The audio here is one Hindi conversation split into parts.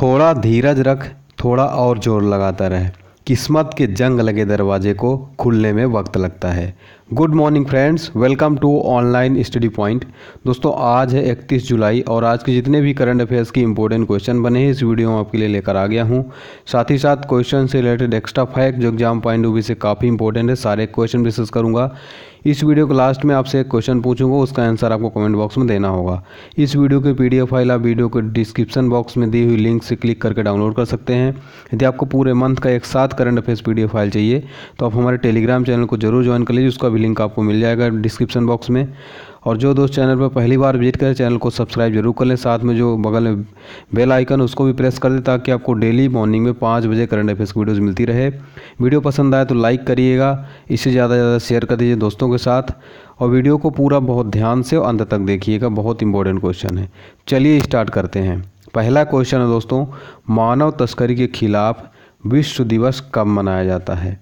थोड़ा धीरज रख थोड़ा और जोर लगाता रह किस्मत के जंग लगे दरवाजे को खुलने में वक्त लगता है good morning friends welcome to online study point दोस्तों आज है 31 जुलाई और आज के जितने भी करंट अफेयर्स की इंपॉर्टेंट क्वेश्चन बने हैं इस वीडियो में आपके लिए लेकर आ गया हूं साथ ही साथ क्वेश्चन से रिलेटेड एक्स्ट्रा फैक्ट जो एग्जाम पॉइंट ऑफ व्यू से काफ़ी इंपॉर्टेंट है सारे क्वेश्चन डिस्कस करूँगा इस वीडियो के लास्ट में आपसे एक क्वेश्चन पूछूंगा उसका आंसर आपको कमेंट बॉक्स में देना होगा इस वीडियो की पी फाइल आप वीडियो के डिस्क्रिप्शन बॉक्स में दी हुई लिंक से क्लिक करके डाउनलोड कर सकते हैं यदि आपको पूरे मंथ का एक साथ करंट अफेयर्स पी फाइल चाहिए तो आप हमारे टेलीग्राम चैनल को जरूर ज्वाइन कर लीजिए उसका भी लिंक आपको मिल जाएगा डिस्क्रिप्शन बॉक्स में और जो दोस्त चैनल पर पहली बार विजिट करें चैनल को सब्सक्राइब जरूर कर लें साथ में जो बगल में बेल आइकन उसको भी प्रेस कर दें ताकि आपको डेली मॉर्निंग में पाँच बजे करंट अफेयर्स की वीडियोज़ मिलती रहे वीडियो पसंद आए तो लाइक करिएगा इससे ज़्यादा से ज़्यादा शेयर कर दीजिए दोस्तों के साथ और वीडियो को पूरा बहुत ध्यान से और अंत तक देखिएगा बहुत इंपॉर्टेंट क्वेश्चन है चलिए स्टार्ट करते हैं पहला क्वेश्चन है दोस्तों मानव तस्करी के खिलाफ विश्व दिवस कब मनाया जाता है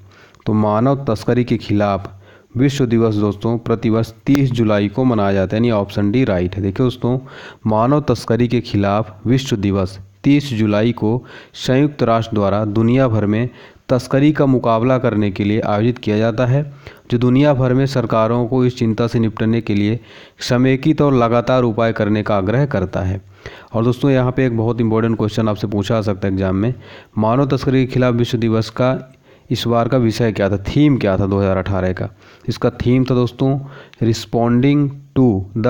तो मानव तस्करी के खिलाफ़ विश्व दिवस दोस्तों प्रतिवर्ष तीस जुलाई को मनाया जाता है यानी ऑप्शन डी राइट है देखिए दोस्तों मानव तस्करी के खिलाफ विश्व दिवस तीस जुलाई को संयुक्त राष्ट्र द्वारा दुनिया भर में तस्करी का मुकाबला करने के लिए आयोजित किया जाता है जो दुनिया भर में सरकारों को इस चिंता से निपटने के लिए समेकित और लगातार उपाय करने का आग्रह करता है और दोस्तों यहाँ पे एक बहुत इंपॉर्टेंट क्वेश्चन आपसे पूछा जा सकता है एग्जाम में मानव तस्करी के खिलाफ विश्व दिवस का इस बार का विषय क्या था थीम क्या था 2018 का इसका थीम था दोस्तों responding to the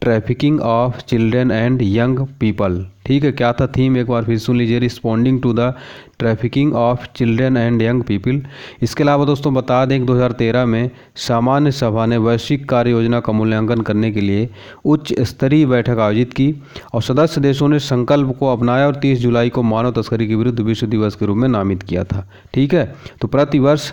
trafficking of children and young people ठीक है क्या था थीम एक बार फिर सुन लीजिए responding to the trafficking of children and young people इसके अलावा दोस्तों बता दें 2013 में सामान्य सभा ने वैश्विक कार्य योजना का मूल्यांकन करने के लिए उच्च स्तरीय बैठक आयोजित की और सदस्य देशों ने संकल्प को अपनाया और 30 जुलाई को मानव तस्करी के विरुद्ध विश्व दिवस के रूप में नामित किया था ठीक है तो प्रतिवर्ष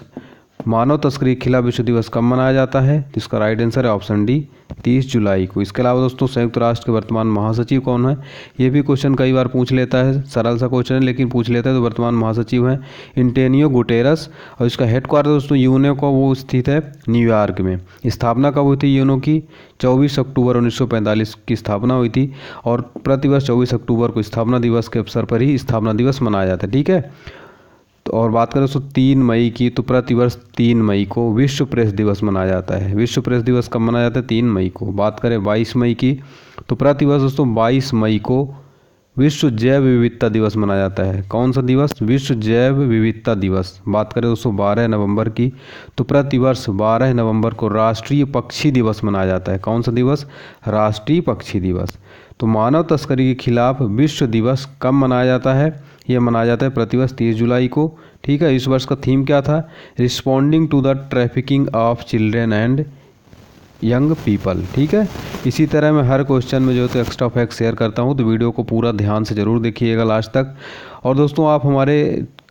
मानव तस्करी के खिलाफ विश्व दिवस कब मनाया जाता है जिसका राइट आंसर है ऑप्शन डी तीस जुलाई को इसके अलावा दोस्तों संयुक्त राष्ट्र के वर्तमान महासचिव कौन है ये भी क्वेश्चन कई बार पूछ लेता है सरल सा क्वेश्चन है लेकिन पूछ लेता है तो वर्तमान महासचिव हैं इंटेनियो गुटेरस और इसका हेडक्वार्टर दोस्तों यूनो का वो स्थित है न्यूयॉर्क में स्थापना कब हुई थी यूनो की चौबीस अक्टूबर उन्नीस की स्थापना हुई थी और प्रतिवर्ष चौबीस अक्टूबर को स्थापना दिवस के अवसर पर ही स्थापना दिवस मनाया जाता है ठीक है और बात करें दोस्तों तीन मई की तो प्रतिवर्ष तीन मई को विश्व प्रेस दिवस मनाया जाता है विश्व प्रेस दिवस कब मनाया जाता है तीन मई को बात करें बाईस मई की तो प्रतिवर्ष दोस्तों बाईस मई को विश्व जैव विविधता दिवस मनाया जाता है कौन सा दिवस विश्व जैव विविधता दिवस बात करें दोस्तों बारह नवंबर की तो प्रतिवर्ष बारह नवंबर को राष्ट्रीय पक्षी दिवस मनाया जाता है कौन सा दिवस राष्ट्रीय पक्षी दिवस तो मानव तस्करी के खिलाफ विश्व दिवस कब मनाया जाता है यह मनाया जाता है प्रतिवर्ष तीस जुलाई को ठीक है इस वर्ष का थीम क्या था responding to the trafficking of children and young people ठीक है इसी तरह मैं हर क्वेश्चन में जो तो एक्स्ट्रा फैक्ट शेयर करता हूँ तो वीडियो को पूरा ध्यान से ज़रूर देखिएगा लास्ट तक और दोस्तों आप हमारे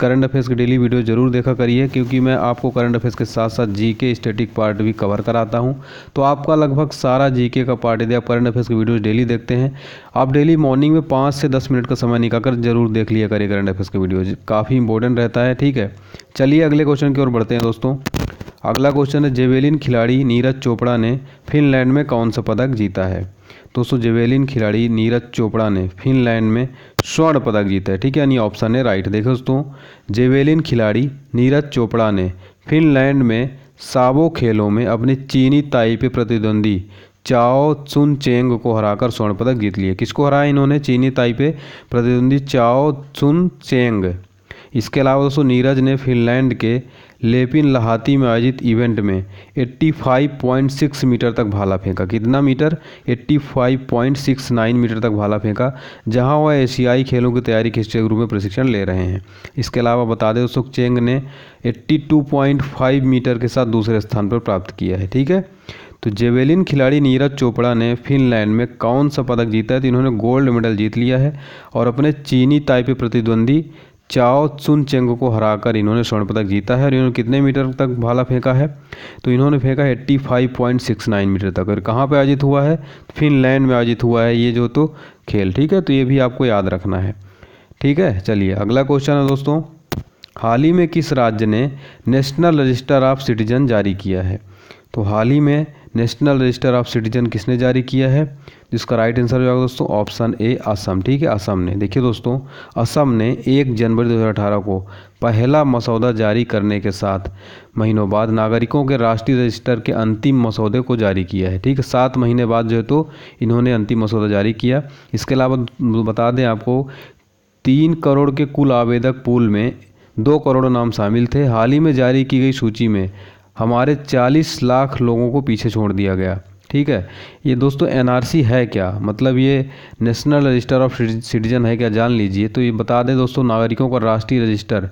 करंट अफेयर्स की डेली वीडियो ज़रूर देखा करिए क्योंकि मैं आपको करंट अफेयर्स के साथ साथ जी के स्टेटिक पार्ट भी कवर कराता हूँ तो आपका लगभग सारा जी के का पार्ट यदि आप करंट अफेयर्स की वीडियोज़ डेली देखते हैं आप डेली मॉर्निंग में पाँच से दस मिनट का समय निकाल कर जरूर देख लिया करिए करंट अफेयर्स की वीडियोज़ काफ़ी इंपॉर्टेंट रहता है ठीक है चलिए अगले क्वेश्चन की ओर बढ़ते हैं दोस्तों अगला क्वेश्चन है जेवेलिन खिलाड़ी नीरज चोपड़ा ने फिनलैंड में कौन सा पदक जीता है दोस्तों जेवेलिन खिलाड़ी नीरज चोपड़ा ने फिनलैंड में स्वर्ण पदक जीता है ठीक है यानी ऑप्शन है राइट देखो दोस्तों जेवेलिन खिलाड़ी नीरज चोपड़ा ने फिनलैंड में साबो खेलों में अपने चीनी ताई पे प्रतिद्वंदी चाओ चुन चेंग को हराकर स्वर्ण पदक जीत लिए किसको हराया इन्होंने चीनी ताई पे प्रतिद्वंदी चाओ चुन चेंग इसके अलावा दोस्तों नीरज ने फिनलैंड के लेपिन लहाती में आयोजित इवेंट में 85.6 मीटर तक भाला फेंका कितना मीटर 85.69 मीटर तक भाला फेंका जहां वह एशियाई खेलों की तैयारी के के ग्रुप में प्रशिक्षण ले रहे हैं इसके अलावा बता दें दोस्तों चेंग ने 82.5 मीटर के साथ दूसरे स्थान पर प्राप्त किया है ठीक है तो जेवेलिन खिलाड़ी नीरज चोपड़ा ने फिनलैंड में कौन सा पदक जीता है तो इन्होंने गोल्ड मेडल जीत लिया है और अपने चीनी ताइपे प्रतिद्वंदी चाओ चुन चेंग को हराकर इन्होंने स्वर्ण पदक जीता है और इन्होंने कितने मीटर तक भाला फेंका है तो इन्होंने फेंका है 85.69 मीटर तक और कहाँ पे आयोजित हुआ है फिनलैंड में आयोजित हुआ है ये जो तो खेल ठीक है तो ये भी आपको याद रखना है ठीक है चलिए अगला क्वेश्चन है दोस्तों हाल ही में किस राज्य ने नेशनल रजिस्टर ऑफ सिटीजन जारी किया है तो हाल ही में नेशनल रजिस्टर ऑफ सिटीजन किसने जारी किया है जिसका राइट आंसर हो जाएगा दोस्तों ऑप्शन ए असम ठीक है असम ने देखिए दोस्तों असम ने एक जनवरी 2018 को पहला मसौदा जारी करने के साथ महीनों बाद नागरिकों के राष्ट्रीय रजिस्टर के अंतिम मसौदे को जारी किया है ठीक है सात महीने बाद जो है तो इन्होंने अंतिम मसौदा जारी किया इसके अलावा बता दें आपको तीन करोड़ के कुल आवेदक पूल में दो करोड़ नाम शामिल थे हाल ही में जारी की गई सूची में हमारे 40 लाख लोगों को पीछे छोड़ दिया गया ठीक है ये दोस्तों एन है क्या मतलब ये नेशनल रजिस्टर ऑफ सिटीजन है क्या जान लीजिए तो ये बता दें दोस्तों नागरिकों का राष्ट्रीय रजिस्टर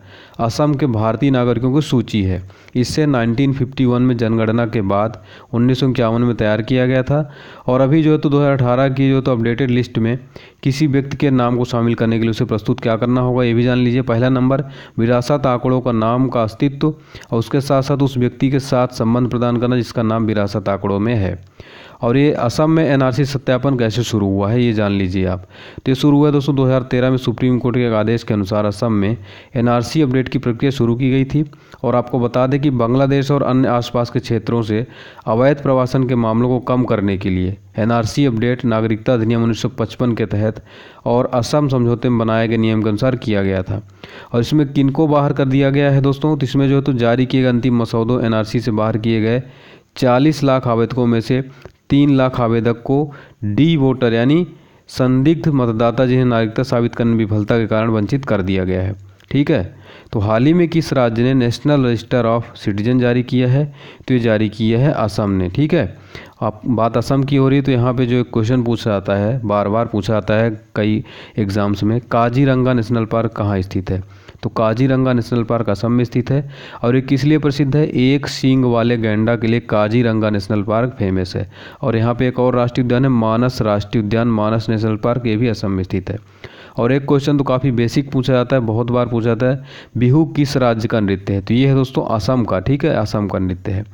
असम के भारतीय नागरिकों की सूची है इसे 1951 में जनगणना के बाद उन्नीस में तैयार किया गया था और अभी जो है तो 2018 की जो तो अपडेटेड लिस्ट में किसी व्यक्ति के नाम को शामिल करने के लिए उसे प्रस्तुत क्या करना होगा ये भी जान लीजिए पहला नंबर विरासत आंकड़ों का नाम का अस्तित्व और उसके साथ साथ उस व्यक्ति के साथ संबंध प्रदान करना जिसका नाम विरासत आंकड़ों में है और ये असम में एनआरसी सत्यापन कैसे शुरू हुआ है ये जान लीजिए आप तो ये शुरू हुआ दोस्तों 2013 में सुप्रीम कोर्ट के आदेश के अनुसार असम में एनआरसी अपडेट की प्रक्रिया शुरू की गई थी और आपको बता दें कि बांग्लादेश और अन्य आसपास के क्षेत्रों से अवैध प्रवासन के मामलों को कम करने के लिए एनआरसी अपडेट नागरिकता अधिनियम उन्नीस के तहत और असम समझौते में बनाए गए नियम के अनुसार किया गया था और इसमें किनको बाहर कर दिया गया है दोस्तों तो इसमें जो है तो जारी किए गए अंतिम मसौदों एनआरसी से बाहर किए गए 40 लाख आवेदकों में से तीन लाख आवेदक को डी वोटर यानी संदिग्ध मतदाता जिन्हें नागरिकता साबित करने में विफलता के कारण वंचित कर दिया गया है ठीक है तो हाल ही में किस राज्य ने नेशनल रजिस्टर ऑफ सिटीजन जारी किया है तो ये जारी किया है असम ने ठीक है आप बात असम की हो रही है तो यहाँ पे जो एक क्वेश्चन पूछा जाता है बार बार पूछा जाता है कई एग्ज़ाम्स में काजीरंगा नेशनल पार्क कहाँ स्थित है तो काजीरंगा नेशनल पार्क असम में स्थित है और ये किस लिए प्रसिद्ध है एक सींग वाले गैंडा के लिए काजीरंगा नेशनल पार्क फेमस है और यहाँ पे एक और राष्ट्रीय उद्यान है मानस राष्ट्रीय उद्यान मानस नेशनल पार्क ये भी असम में स्थित है और एक क्वेश्चन तो काफ़ी बेसिक पूछा जाता है बहुत बार पूछा जाता है बिहू किस राज्य का नृत्य है तो ये है दोस्तों असम का ठीक है असम का नृत्य है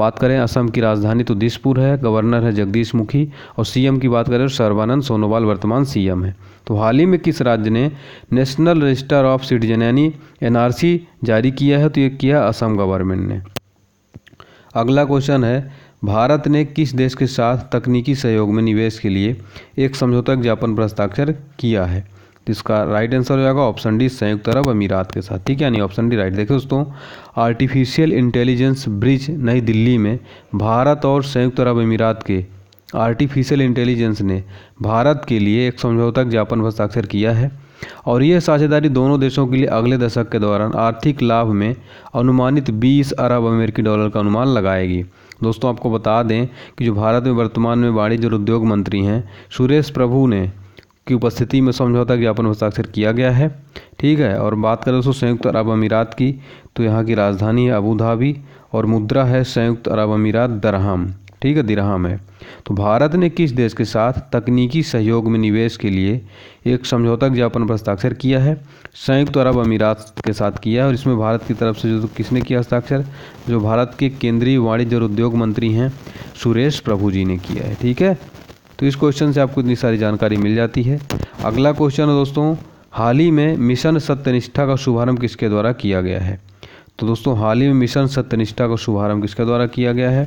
बात करें असम की राजधानी तो दिसपुर है गवर्नर है जगदीश मुखी और सीएम की बात करें तो सर्वानंद सोनोवाल वर्तमान सीएम है तो हाल ही में किस राज्य ने नेशनल रजिस्टर ऑफ सिटीजन यानी एनआरसी जारी किया है तो ये किया असम गवर्नमेंट ने अगला क्वेश्चन है भारत ने किस देश के साथ तकनीकी सहयोग में निवेश के लिए एक समझौता ज्ञापन पर हस्ताक्षर किया है इसका राइट आंसर हो जाएगा ऑप्शन डी संयुक्त अरब अमीरात के साथ ठीक है यानी ऑप्शन डी राइट देखिए दोस्तों आर्टिफिशियल इंटेलिजेंस ब्रिज नई दिल्ली में भारत और संयुक्त अरब अमीरात के आर्टिफिशियल इंटेलिजेंस ने भारत के लिए एक समझौता ज्ञापन पर हस्ताक्षर किया है और यह साझेदारी दोनों देशों के लिए अगले दशक के दौरान आर्थिक लाभ में अनुमानित 20 अरब अमेरिकी डॉलर का अनुमान लगाएगी दोस्तों आपको बता दें कि जो भारत में वर्तमान में वाणिज्य और उद्योग मंत्री हैं सुरेश प्रभु ने की उपस्थिति में समझौता ज्ञापन हस्ताक्षर किया गया है ठीक है और बात करें दोस्तों संयुक्त अरब अमीरात की तो यहाँ की राजधानी है अबू धाबी और मुद्रा है संयुक्त अरब अमीरात दरहम ठीक है दिरहम है तो भारत ने किस देश के साथ तकनीकी सहयोग में निवेश के लिए एक समझौता ज्ञापन पर हस्ताक्षर किया है संयुक्त अरब अमीरात के साथ किया है और इसमें भारत की तरफ से जो किसने किया हस्ताक्षर जो भारत के केंद्रीय वाणिज्य और उद्योग मंत्री हैं सुरेश प्रभु जी ने किया है ठीक है तो इस क्वेश्चन से आपको इतनी सारी जानकारी मिल जाती है अगला क्वेश्चन है दोस्तों हाल ही में मिशन सत्यनिष्ठा का शुभारंभ किसके द्वारा किया गया है तो दोस्तों हाल ही में मिशन सत्यनिष्ठा का शुभारंभ किसके द्वारा किया गया है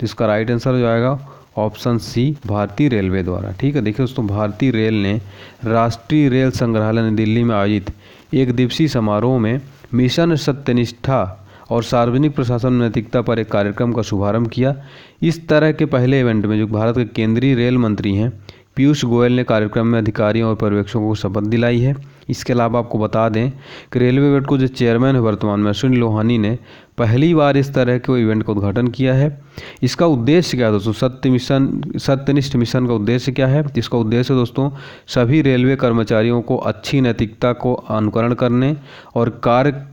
तो इसका राइट आंसर हो जाएगा ऑप्शन सी भारतीय रेलवे द्वारा ठीक है देखिए दोस्तों भारतीय रेल ने राष्ट्रीय रेल संग्रहालय नई दिल्ली में आयोजित एक दिवसीय समारोह में मिशन सत्यनिष्ठा और सार्वजनिक प्रशासन नैतिकता पर एक कार्यक्रम का शुभारंभ किया इस तरह के पहले इवेंट में जो भारत के केंद्रीय रेल मंत्री हैं पीयूष गोयल ने कार्यक्रम में अधिकारियों और पर्यवेक्षकों को शपथ दिलाई है इसके अलावा आपको बता दें कि रेलवे बोर्ड को जो चेयरमैन है वर्तमान में अश्विन लोहानी ने पहली बार इस तरह के इवेंट का उद्घाटन किया है इसका उद्देश्य क्या है दोस्तों सत्य मिशन सत्यनिष्ठ मिशन का उद्देश्य क्या है इसका उद्देश्य दोस्तों सभी रेलवे कर्मचारियों को अच्छी नैतिकता को अनुकरण करने और कार्य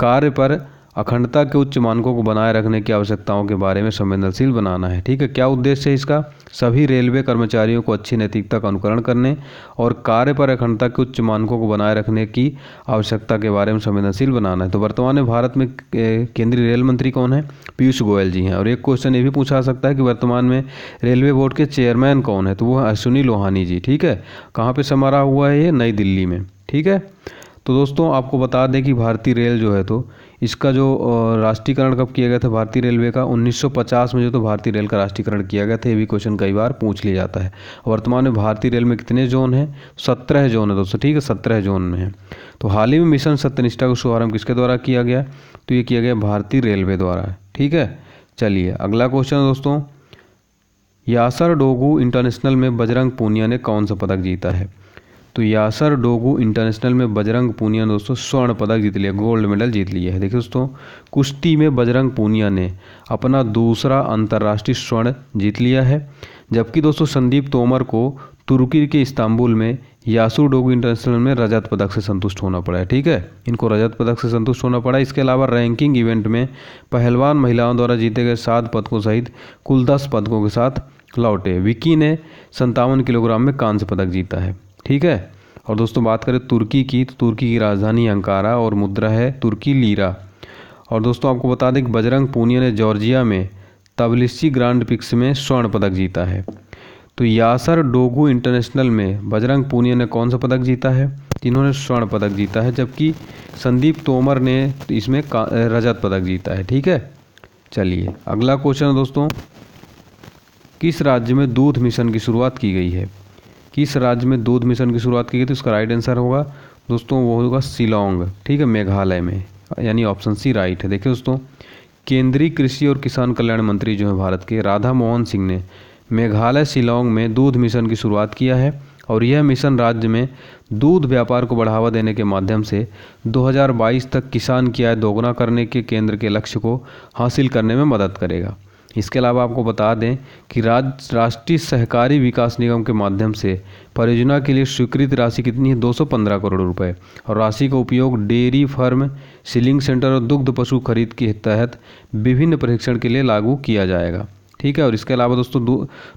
कार्य पर अखंडता के उच्च मानकों को बनाए रखने की आवश्यकताओं के बारे में संवेदनशील बनाना है ठीक है क्या उद्देश्य है इसका सभी रेलवे कर्मचारियों को अच्छी नैतिकता का अनुकरण करने और कार्य पर अखंडता के उच्च मानकों को बनाए रखने की आवश्यकता के बारे में संवेदनशील बनाना है तो वर्तमान में भारत में केंद्रीय रेल मंत्री कौन है पीयूष गोयल जी हैं और एक क्वेश्चन ये भी पूछा सकता है कि वर्तमान में रेलवे बोर्ड के चेयरमैन कौन है तो वो है अश्विनी लोहानी जी ठीक है कहाँ पर समारा हुआ है ये नई दिल्ली में ठीक है तो दोस्तों आपको बता दें कि भारतीय रेल जो है तो इसका जो राष्ट्रीयकरण कब किया गया था भारतीय रेलवे का 1950 में जो तो भारतीय रेल का राष्ट्रीयकरण किया गया था ये भी क्वेश्चन कई बार पूछ लिया जाता है वर्तमान में भारतीय रेल में कितने जोन हैं सत्रह जोन है दोस्तों ठीक है सत्रह जोन में है तो हाल ही में मिशन सत्यनिष्ठा का शुभारंभ किसके द्वारा किया गया तो ये किया गया भारतीय रेलवे द्वारा ठीक है चलिए अगला क्वेश्चन दोस्तों यासर डोगू इंटरनेशनल में बजरंग पूनिया ने कौन सा पदक जीता है तो यासर डोगू इंटरनेशनल में बजरंग पूनिया ने दोस्तों स्वर्ण पदक जीत लिया गोल्ड मेडल जीत लिया है देखिए दोस्तों कुश्ती में बजरंग पूनिया ने अपना दूसरा अंतर्राष्ट्रीय स्वर्ण जीत लिया है जबकि दोस्तों संदीप तोमर को तुर्की के इस्तांबुल में यासू डोगू इंटरनेशनल में रजत पदक से संतुष्ट होना पड़ा है ठीक है इनको रजत पदक से संतुष्ट होना पड़ा इसके अलावा रैंकिंग इवेंट में पहलवान महिलाओं द्वारा जीते गए सात पदकों सहित कुल दस पदकों के साथ लौटे विकी ने संतावन किलोग्राम में कांस्य पदक जीता है ठीक है और दोस्तों बात करें तुर्की की तो तुर्की की राजधानी अंकारा और मुद्रा है तुर्की लीरा और दोस्तों आपको बता दें कि बजरंग पूनिया ने जॉर्जिया में तबलिस्सी ग्रांड पिक्स में स्वर्ण पदक जीता है तो यासर डोगू इंटरनेशनल में बजरंग पूनिया ने कौन सा पदक जीता है जिन्होंने स्वर्ण पदक जीता है जबकि संदीप तोमर ने इसमें रजत पदक जीता है ठीक है चलिए अगला क्वेश्चन दोस्तों किस राज्य में दूध मिशन की शुरुआत की गई है किस राज्य में दूध मिशन की शुरुआत की गई तो इसका राइट आंसर होगा दोस्तों वो होगा शिलोंग ठीक है मेघालय में यानी ऑप्शन सी राइट है देखिए दोस्तों केंद्रीय कृषि और किसान कल्याण मंत्री जो है भारत के राधा मोहन सिंह ने मेघालय शिलोंग में दूध मिशन की शुरुआत किया है और यह मिशन राज्य में दूध व्यापार को बढ़ावा देने के माध्यम से 2022 तक किसान की आय दोगुना करने के केंद्र के लक्ष्य को हासिल करने में मदद करेगा इसके अलावा आपको बता दें कि राज्य राष्ट्रीय सहकारी विकास निगम के माध्यम से परियोजना के लिए स्वीकृत राशि कितनी है 215 करोड़ रुपए और राशि का उपयोग डेयरी फार्म सीलिंग सेंटर और दुग्ध पशु खरीद के तहत विभिन्न परीक्षण के लिए लागू किया जाएगा ठीक है और इसके अलावा दोस्तों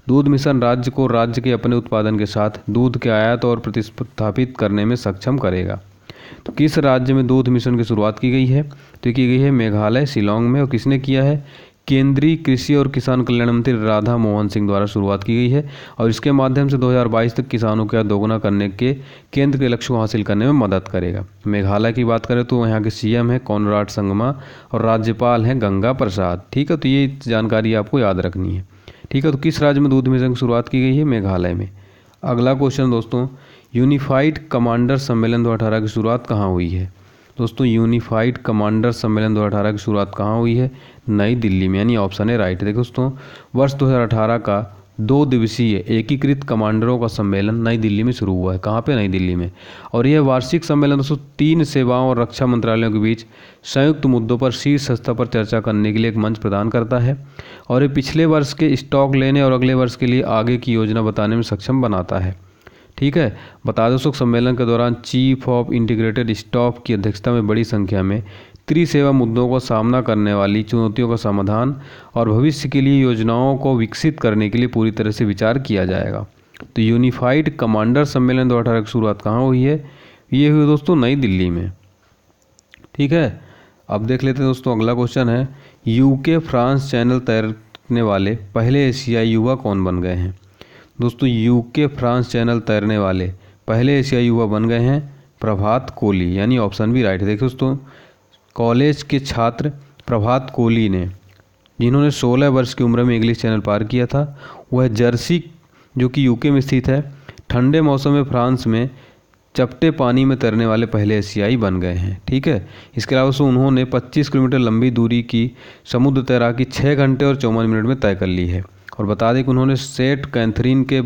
दूध मिशन राज्य को राज्य के अपने उत्पादन के साथ दूध के आयात और प्रतिस्थापित करने में सक्षम करेगा तो किस राज्य में दूध मिशन की शुरुआत की गई है तो की गई है मेघालय शिलोंग में और किसने किया है केंद्रीय कृषि और किसान कल्याण मंत्री राधा मोहन सिंह द्वारा शुरुआत की गई है और इसके माध्यम से 2022 तक किसानों के दोगुना करने के केंद्र के लक्ष्य को हासिल करने में मदद करेगा मेघालय की बात करें तो यहाँ के सीएम हैं कॉनराड संगमा और राज्यपाल हैं गंगा प्रसाद ठीक है तो ये जानकारी आपको याद रखनी है ठीक है तो किस राज्य में दूध मिशन की शुरुआत की गई है मेघालय में अगला क्वेश्चन दोस्तों यूनिफाइड कमांडर सम्मेलन दो की शुरुआत कहाँ हुई है दोस्तों यूनिफाइड कमांडर सम्मेलन 2018 की शुरुआत कहाँ हुई है नई दिल्ली में यानी ऑप्शन है राइट देखो दोस्तों वर्ष 2018 का दो दिवसीय एकीकृत कमांडरों का सम्मेलन नई दिल्ली में शुरू हुआ है कहाँ पे नई दिल्ली में और यह वार्षिक सम्मेलन दोस्तों तीन सेवाओं और रक्षा मंत्रालयों के बीच संयुक्त मुद्दों पर शीर्ष स्तर पर चर्चा करने के लिए एक मंच प्रदान करता है और ये पिछले वर्ष के स्टॉक लेने और अगले वर्ष के लिए आगे की योजना बताने में सक्षम बनाता है ठीक है बता दो सुख सम्मेलन के दौरान चीफ ऑफ इंटीग्रेटेड स्टाफ की अध्यक्षता में बड़ी संख्या में त्रिसेवा मुद्दों का सामना करने वाली चुनौतियों का समाधान और भविष्य के लिए योजनाओं को विकसित करने के लिए पूरी तरह से विचार किया जाएगा तो यूनिफाइड कमांडर सम्मेलन दो की शुरुआत कहाँ हुई है ये हुई दोस्तों नई दिल्ली में ठीक है अब देख लेते हैं दोस्तों अगला क्वेश्चन है यूके फ्रांस चैनल तैरने वाले पहले एशियाई युवा कौन बन गए हैं दोस्तों यूके फ्रांस चैनल तैरने वाले पहले एशियाई युवा बन गए हैं प्रभात कोहली यानी ऑप्शन भी राइट है देखिए दोस्तों कॉलेज के छात्र प्रभात कोहली ने जिन्होंने 16 वर्ष की उम्र में इंग्लिश चैनल पार किया था वह जर्सी जो कि यूके में स्थित है ठंडे मौसम में फ्रांस में चपटे पानी में तैरने वाले पहले एशियाई बन गए हैं ठीक है इसके अलावा से उन्होंने 25 किलोमीटर लंबी दूरी की समुद्र तैराकी 6 घंटे और चौवन मिनट में तय कर ली है और बता दें कि उन्होंने सेट कैंथरीन के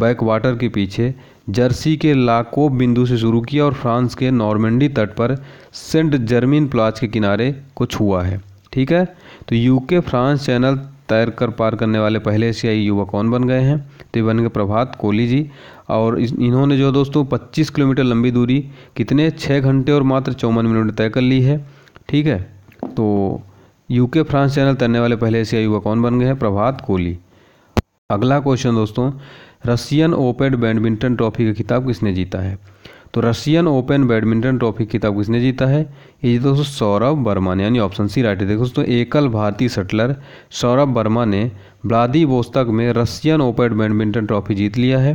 बैक वाटर के पीछे जर्सी के लाकोब बिंदु से शुरू किया और फ्रांस के नॉर्मेंडी तट पर सेंट जर्मिन प्लाज के किनारे को छुआ है ठीक है तो यूके फ्रांस चैनल तैर कर पार करने वाले पहले एशियाई युवा कौन बन गए हैं तो ये बन गए प्रभात कोहली जी और इन्होंने जो दोस्तों 25 किलोमीटर लंबी दूरी कितने छः घंटे और मात्र चौवन मिनट तय कर ली है ठीक है तो यूके फ्रांस चैनल तैरने वाले पहले एशियाई युवा कौन बन गए हैं प्रभात कोहली अगला क्वेश्चन दोस्तों रसियन ओपन बैडमिंटन ट्रॉफी का खिताब किसने जीता है तो रशियन ओपन बैडमिंटन ट्रॉफी खिताब किसने जीता है ये दोस्तों सौरभ वर्मा ने यानी ऑप्शन सी राइट है देखो दोस्तों एकल भारतीय सटलर सौरभ वर्मा ने ब्लादी बोस्तक में रशियन ओपन बैडमिंटन ट्रॉफी जीत लिया है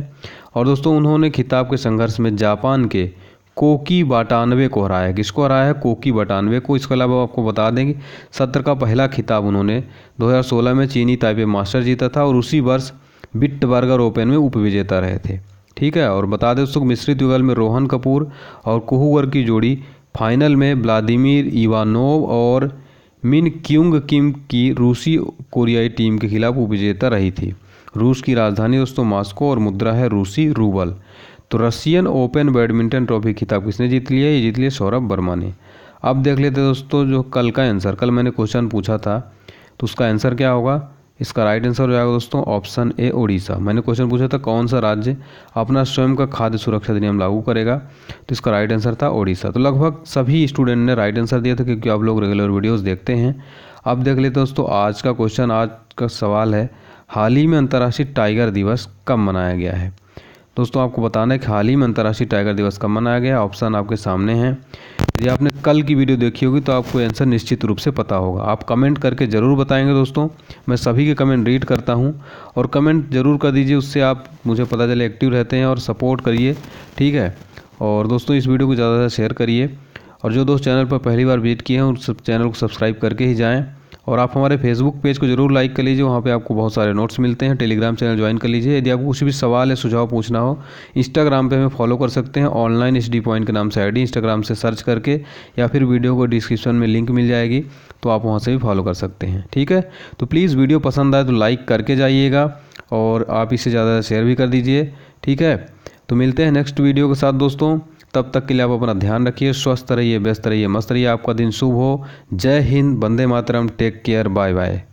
और दोस्तों उन्होंने खिताब के संघर्ष में जापान के कोकी बाटानवे को हराया है किसको हराया है कोकी बाटानवे को इसके अलावा आपको बता देंगे सत्र का पहला खिताब उन्होंने 2016 में चीनी ताइपे मास्टर जीता था और उसी वर्ष बिट बर्गर ओपन में उप विजेता रहे थे ठीक है और बता दें दोस्तों मिश्रित युगल में रोहन कपूर और कुहूगर की जोड़ी फाइनल में व्लादिमिर इवानोव और मिन क्यूंग किम की रूसी कोरियाई टीम के खिलाफ उपविजेता रही थी रूस की राजधानी दोस्तों मास्को और मुद्रा है रूसी रूबल तो रशियन ओपन बैडमिंटन ट्रॉफी खिताब किसने जीत लिया ये जीत लिया सौरभ वर्मा ने अब देख लेते दोस्तों जो कल का आंसर कल मैंने क्वेश्चन पूछा था तो उसका आंसर क्या होगा इसका राइट आंसर हो जाएगा दोस्तों ऑप्शन ए ओडिशा मैंने क्वेश्चन पूछा था कौन सा राज्य अपना स्वयं का खाद्य सुरक्षा अधिनियम लागू करेगा तो इसका राइट आंसर था ओडिशा तो लगभग सभी स्टूडेंट ने राइट आंसर दिया था क्योंकि आप लोग रेगुलर वीडियोज़ देखते हैं अब देख लेते दोस्तों आज का क्वेश्चन आज का सवाल है हाल ही में अंतर्राष्ट्रीय टाइगर दिवस कब मनाया गया है दोस्तों आपको बताना है कि हाल ही में अंतर्राष्ट्रीय टाइगर दिवस कब मनाया गया ऑप्शन आपके सामने हैं यदि आपने कल की वीडियो देखी होगी तो आपको आंसर निश्चित रूप से पता होगा आप कमेंट करके ज़रूर बताएंगे दोस्तों मैं सभी के कमेंट रीड करता हूं और कमेंट ज़रूर कर दीजिए उससे आप मुझे पता चले एक्टिव रहते हैं और सपोर्ट करिए ठीक है और दोस्तों इस वीडियो को ज़्यादा से शेयर करिए और जो दोस्त चैनल पर पहली बार विजिट किए हैं उस चैनल को सब्सक्राइब करके ही जाएँ और आप हमारे फेसबुक पेज को जरूर लाइक कर लीजिए वहाँ पे आपको बहुत सारे नोट्स मिलते हैं टेलीग्राम चैनल ज्वाइन कर लीजिए यदि आपको कुछ भी सवाल या सुझाव पूछना हो इंस्टाग्राम पे हमें फॉलो कर सकते हैं ऑनलाइन एस डी पॉइंट के नाम से आई डी इंस्टाग्राम से सर्च करके या फिर वीडियो को डिस्क्रिप्शन में लिंक मिल जाएगी तो आप वहाँ से भी फॉलो कर सकते हैं ठीक है तो प्लीज़ वीडियो पसंद आए तो लाइक करके जाइएगा और आप इसे ज़्यादा शेयर भी कर दीजिए ठीक है तो मिलते हैं नेक्स्ट वीडियो के साथ दोस्तों तब तक के लिए आप अपना ध्यान रखिए स्वस्थ रहिए व्यस्त रहिए मस्त रहिए आपका दिन शुभ हो जय हिंद बंदे मातरम टेक केयर बाय बाय